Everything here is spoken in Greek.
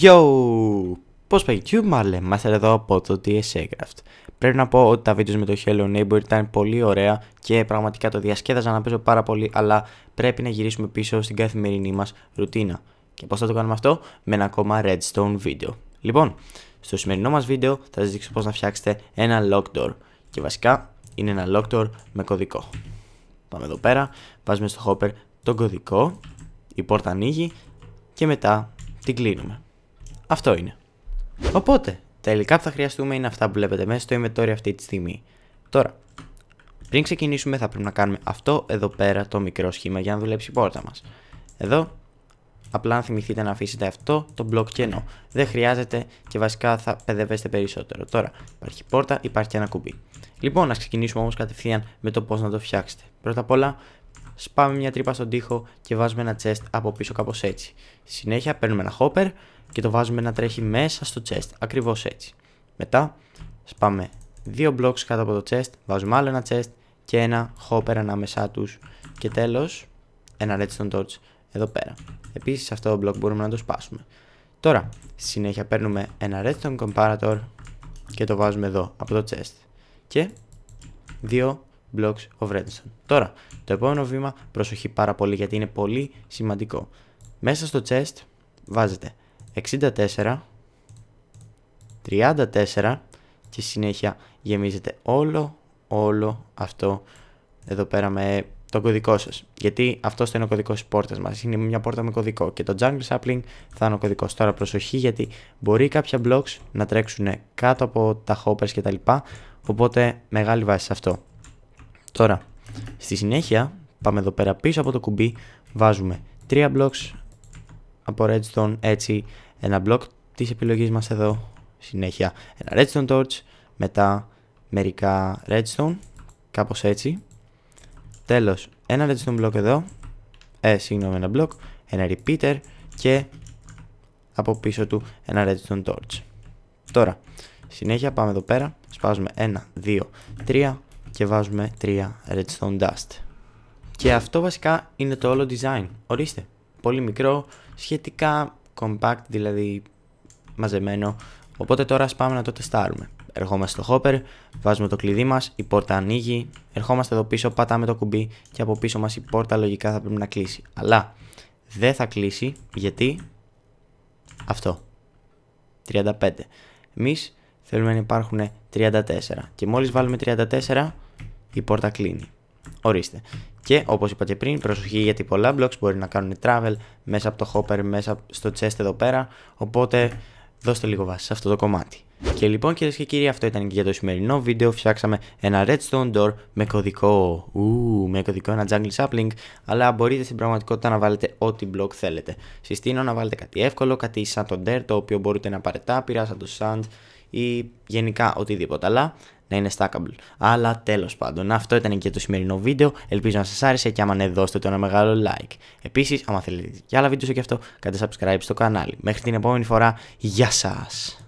Yo! Πώς πάει YouTube, μάλλον είμαστε εδώ από το DSA Craft. Πρέπει να πω ότι τα βίντεος με το Hello Neighbor ήταν πολύ ωραία και πραγματικά το διασκέδαζα να παίζω πάρα πολύ, αλλά πρέπει να γυρίσουμε πίσω στην καθημερινή μας ρουτίνα. Και πώς θα το κάνουμε αυτό? Με ένα ακόμα redstone βίντεο. Λοιπόν, στο σημερινό μας βίντεο θα σας δείξω πώς να φτιάξετε ένα lock door. Και βασικά είναι ένα lock door με κωδικό. Πάμε εδώ πέρα, βάζουμε στο hopper τον κωδικό, η πόρτα ανοίγει και μετά την κλείνουμε. Αυτό είναι. Οπότε, τα υλικά που θα χρειαστούμε είναι αυτά που βλέπετε μέσα στο inventory αυτή τη στιγμή. Τώρα, πριν ξεκινήσουμε θα πρέπει να κάνουμε αυτό εδώ πέρα το μικρό σχήμα για να δουλέψει η πόρτα μας. Εδώ, απλά να θυμηθείτε να αφήσετε αυτό το μπλοκ κενό. Δεν χρειάζεται και βασικά θα παιδεύεστε περισσότερο. Τώρα, υπάρχει πόρτα, υπάρχει και ένα κουμπί. Λοιπόν, να ξεκινήσουμε όμως κατευθείαν με το πώς να το φτιάξετε. Πρώτα απ' όλα, σπάμε μια τρύπα στον τοίχο και βάζουμε ένα chest από πίσω κάπως έτσι. συνέχεια παίρνουμε ένα hopper και το βάζουμε να τρέχει μέσα στο chest, ακριβώς έτσι. Μετά σπάμε δύο blocks κάτω από το chest, βάζουμε άλλο ένα chest και ένα hopper ανάμεσά τους και τέλος ένα redstone torch εδώ πέρα. Επίσης αυτό το block μπορούμε να το σπάσουμε. Τώρα, στη συνέχεια παίρνουμε ένα redstone comparator και το βάζουμε εδώ από το chest και δύο blocks of redstone. Τώρα, το επόμενο βήμα προσοχή πάρα πολύ γιατί είναι πολύ σημαντικό. Μέσα στο chest βάζετε 64, 34 και συνέχεια γεμίζετε όλο, όλο αυτό εδώ πέρα με τον κωδικό σας. Γιατί αυτό θα είναι ο κωδικός της πόρτας μας. Είναι μια πόρτα με κωδικό. Και το Jungle Sapling θα είναι ο κωδικός. Τώρα προσοχή γιατί μπορεί κάποια blocks να τρέξουν κάτω από τα hoppers κτλ. Οπότε μεγάλη βάση σε αυτό. Τώρα, στη συνέχεια πάμε εδώ πέρα πίσω από το κουμπί. Βάζουμε 3 blocks από Redstone έτσι ένα μπλοκ της επιλογής μας εδώ συνέχεια ένα Redstone Torch μετά μερικά Redstone κάπως έτσι τέλος ένα Redstone block εδώ ε συγγνώμη ένα block ένα repeater και από πίσω του ένα Redstone Torch τώρα συνέχεια πάμε εδώ πέρα σπάζουμε 1, 2, 3 και βάζουμε 3 Redstone Dust και αυτό βασικά είναι το όλο design ορίστε πολύ μικρό, σχετικά compact, δηλαδή μαζεμένο. Οπότε τώρα ας πάμε να το τεστάρουμε. Ερχόμαστε στο hopper, βάζουμε το κλειδί μας, η πόρτα ανοίγει, ερχόμαστε εδώ πίσω, πατάμε το κουμπί και από πίσω μας η πόρτα λογικά θα πρέπει να κλείσει. Αλλά δεν θα κλείσει γιατί αυτό, 35. Εμείς θέλουμε να υπάρχουν 34 και μόλις βάλουμε 34 η πόρτα κλείνει. Ορίστε. Και όπως είπα και πριν, προσοχή γιατί πολλά blocks μπορεί να κάνουν travel μέσα από το hopper, μέσα στο chest εδώ πέρα. Οπότε δώστε λίγο βάση σε αυτό το κομμάτι. Και λοιπόν κυρίες και κύριοι, αυτό ήταν και για το σημερινό βίντεο. Φτιάξαμε ένα redstone door με κωδικό. Ου, με κωδικό ένα jungle sapling. Αλλά μπορείτε στην πραγματικότητα να βάλετε ό,τι block θέλετε. Συστήνω να βάλετε κάτι εύκολο, κάτι σαν το dirt το οποίο μπορείτε να πάρετε άπειρα, σαν το sand ή γενικά οτιδήποτε, αλλά να είναι stackable. Αλλά τέλος πάντων, αυτό ήταν και το σημερινό βίντεο, ελπίζω να σας άρεσε και άμα ναι δώστε το ένα μεγάλο like. Επίσης, άμα θέλετε και άλλα βίντεο και αυτό, κάντε subscribe στο κανάλι. Μέχρι την επόμενη φορά, γεια σας!